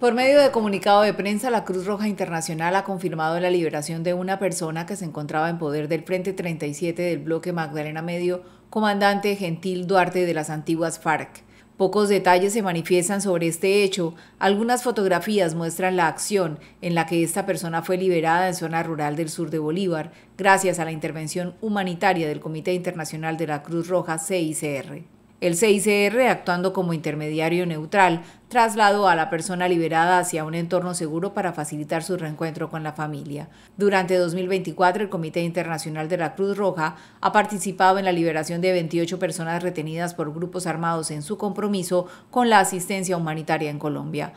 Por medio de comunicado de prensa, la Cruz Roja Internacional ha confirmado la liberación de una persona que se encontraba en poder del Frente 37 del bloque Magdalena Medio, comandante Gentil Duarte de las antiguas FARC. Pocos detalles se manifiestan sobre este hecho. Algunas fotografías muestran la acción en la que esta persona fue liberada en zona rural del sur de Bolívar, gracias a la intervención humanitaria del Comité Internacional de la Cruz Roja CICR. El CICR, actuando como intermediario neutral, trasladó a la persona liberada hacia un entorno seguro para facilitar su reencuentro con la familia. Durante 2024, el Comité Internacional de la Cruz Roja ha participado en la liberación de 28 personas retenidas por grupos armados en su compromiso con la asistencia humanitaria en Colombia.